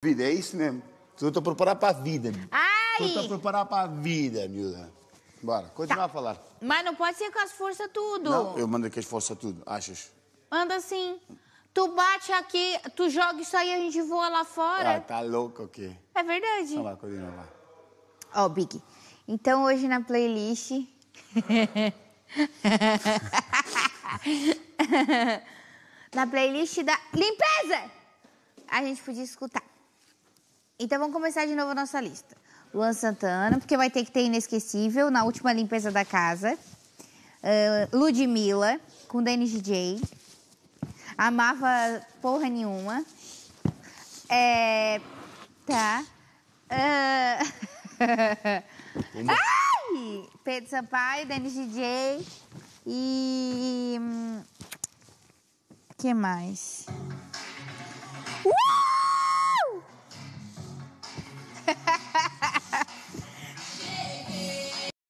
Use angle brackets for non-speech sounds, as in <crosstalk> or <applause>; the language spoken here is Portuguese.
Vida, é isso mesmo. Tu tá preparado pra vida. Ai! Tu tá preparado pra vida, miúda. Bora, continuar tá. a falar. Mas não pode ser com as forças tudo. Não, eu mando aqui as forças tudo, achas? Anda assim. Tu bate aqui, tu joga isso aí, a gente voa lá fora. Ah, tá louco aqui. É verdade. Vamos lá, continua lá. Ó, oh, Big, então hoje na playlist... <laughs> na playlist da limpeza, a gente podia escutar. Então vamos começar de novo a nossa lista. Luan Santana, porque vai ter que ter Inesquecível na última limpeza da casa. Uh, Ludmilla, com Denis DJ. Amava porra nenhuma. É. Tá. Uh... Ai! Pedro Sampaio, Denis DJ. E. Hum, que mais? Uh!